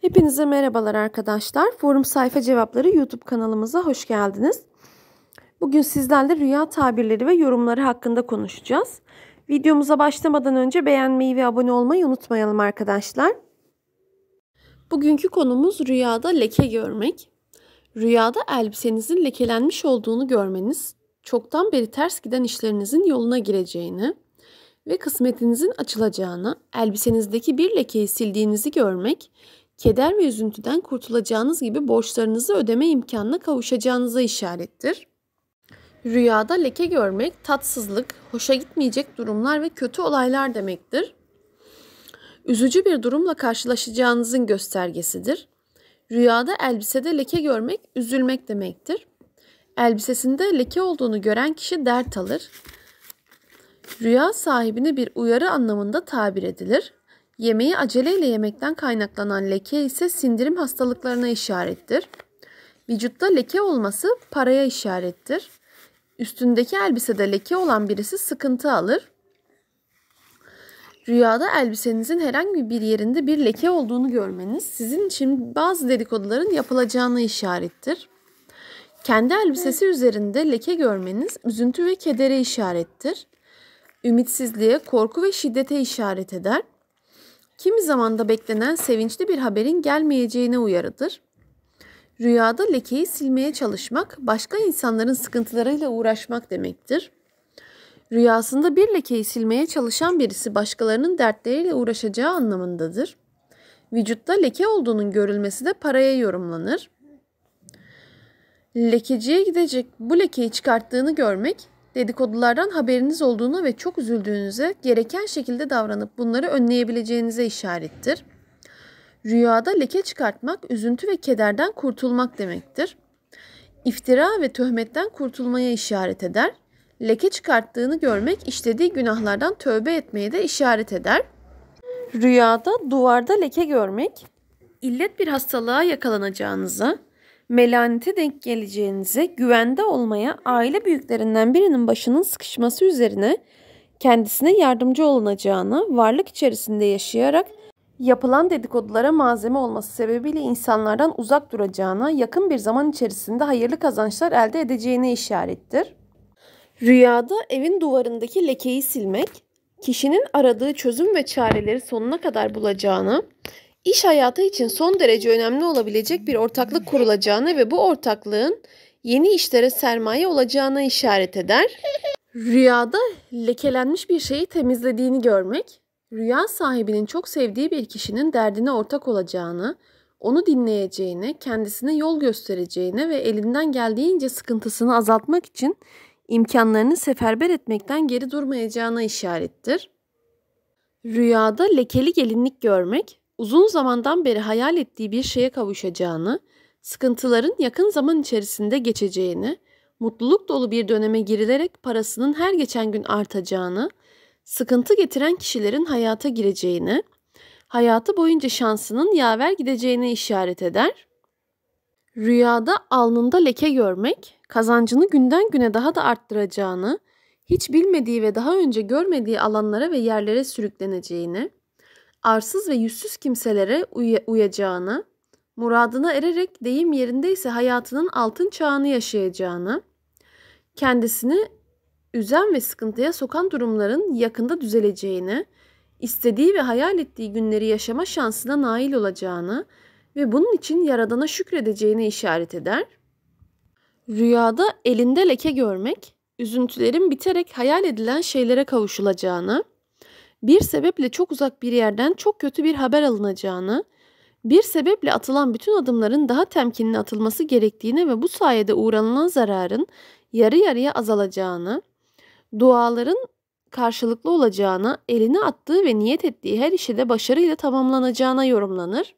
Hepinize merhabalar arkadaşlar. Forum Sayfa Cevapları YouTube kanalımıza hoş geldiniz. Bugün sizlerle rüya tabirleri ve yorumları hakkında konuşacağız. Videomuza başlamadan önce beğenmeyi ve abone olmayı unutmayalım arkadaşlar. Bugünkü konumuz rüyada leke görmek. Rüyada elbisenizin lekelenmiş olduğunu görmeniz, çoktan beri ters giden işlerinizin yoluna gireceğini ve kısmetinizin açılacağını, elbisenizdeki bir lekeyi sildiğinizi görmek, keder ve üzüntüden kurtulacağınız gibi borçlarınızı ödeme imkanına kavuşacağınıza işarettir. Rüyada leke görmek tatsızlık, hoşa gitmeyecek durumlar ve kötü olaylar demektir. Üzücü bir durumla karşılaşacağınızın göstergesidir. Rüyada elbisede leke görmek üzülmek demektir. Elbisesinde leke olduğunu gören kişi dert alır. Rüya sahibine bir uyarı anlamında tabir edilir. Yemeği aceleyle yemekten kaynaklanan leke ise sindirim hastalıklarına işarettir. Vücutta leke olması paraya işarettir. Üstündeki elbisede leke olan birisi sıkıntı alır. Rüyada elbisenizin herhangi bir yerinde bir leke olduğunu görmeniz sizin için bazı dedikoduların yapılacağını işarettir. Kendi elbisesi üzerinde leke görmeniz üzüntü ve kedere işarettir. Ümitsizliğe, korku ve şiddete işaret eder. Kimi zaman da beklenen sevinçli bir haberin gelmeyeceğine uyarıdır. Rüyada lekeyi silmeye çalışmak, başka insanların sıkıntılarıyla uğraşmak demektir. Rüyasında bir lekeyi silmeye çalışan birisi başkalarının dertleriyle uğraşacağı anlamındadır. Vücutta leke olduğunun görülmesi de paraya yorumlanır. Lekeciye gidecek bu lekeyi çıkarttığını görmek dedikodulardan haberiniz olduğuna ve çok üzüldüğünüze gereken şekilde davranıp bunları önleyebileceğinize işarettir. Rüyada leke çıkartmak, üzüntü ve kederden kurtulmak demektir. İftira ve töhmetten kurtulmaya işaret eder. Leke çıkarttığını görmek işlediği günahlardan tövbe etmeye de işaret eder. Rüyada duvarda leke görmek, illet bir hastalığa yakalanacağınızı melanete denk geleceğinize, güvende olmaya, aile büyüklerinden birinin başının sıkışması üzerine kendisine yardımcı olunacağını, varlık içerisinde yaşayarak yapılan dedikodulara malzeme olması sebebiyle insanlardan uzak duracağına, yakın bir zaman içerisinde hayırlı kazançlar elde edeceğine işarettir. Rüyada evin duvarındaki lekeyi silmek, kişinin aradığı çözüm ve çareleri sonuna kadar bulacağını, iş hayatı için son derece önemli olabilecek bir ortaklık kurulacağını ve bu ortaklığın yeni işlere sermaye olacağına işaret eder. Rüyada lekelenmiş bir şeyi temizlediğini görmek, rüya sahibinin çok sevdiği bir kişinin derdine ortak olacağını, onu dinleyeceğini, kendisine yol göstereceğini ve elinden geldiğince sıkıntısını azaltmak için imkanlarını seferber etmekten geri durmayacağına işarettir. Rüyada lekeli gelinlik görmek, uzun zamandan beri hayal ettiği bir şeye kavuşacağını, sıkıntıların yakın zaman içerisinde geçeceğini, mutluluk dolu bir döneme girilerek parasının her geçen gün artacağını, sıkıntı getiren kişilerin hayata gireceğini, hayatı boyunca şansının yaver gideceğini işaret eder. Rüyada alnında leke görmek, kazancını günden güne daha da arttıracağını, hiç bilmediği ve daha önce görmediği alanlara ve yerlere sürükleneceğini, arsız ve yüzsüz kimselere uy- uyacağını, muradına ererek deyim yerindeyse hayatının altın çağını yaşayacağını, kendisini üzen ve sıkıntıya sokan durumların yakında düzeleceğini, istediği ve hayal ettiği günleri yaşama şansına nail olacağını ve bunun için yaradana şükredeceğini işaret eder. Rüyada elinde leke görmek, üzüntülerin biterek hayal edilen şeylere kavuşulacağını, bir sebeple çok uzak bir yerden çok kötü bir haber alınacağını, bir sebeple atılan bütün adımların daha temkinli atılması gerektiğini ve bu sayede uğranılan zararın yarı yarıya azalacağını, duaların karşılıklı olacağına, eline attığı ve niyet ettiği her işi de başarıyla tamamlanacağına yorumlanır.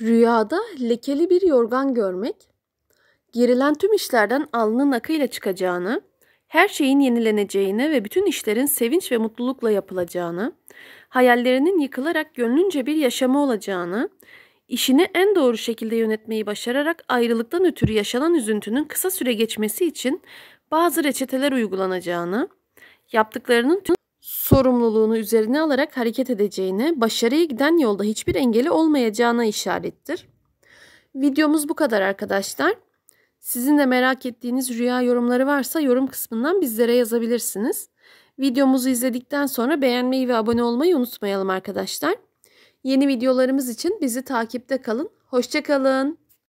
Rüyada lekeli bir yorgan görmek, gerilen tüm işlerden alnın akıyla çıkacağını, her şeyin yenileneceğine ve bütün işlerin sevinç ve mutlulukla yapılacağını, hayallerinin yıkılarak gönlünce bir yaşama olacağını, işini en doğru şekilde yönetmeyi başararak ayrılıktan ötürü yaşanan üzüntünün kısa süre geçmesi için bazı reçeteler uygulanacağını, yaptıklarının tüm sorumluluğunu üzerine alarak hareket edeceğine, başarıya giden yolda hiçbir engeli olmayacağına işarettir. Videomuz bu kadar arkadaşlar. Sizin de merak ettiğiniz rüya yorumları varsa yorum kısmından bizlere yazabilirsiniz. Videomuzu izledikten sonra beğenmeyi ve abone olmayı unutmayalım arkadaşlar. Yeni videolarımız için bizi takipte kalın. Hoşçakalın.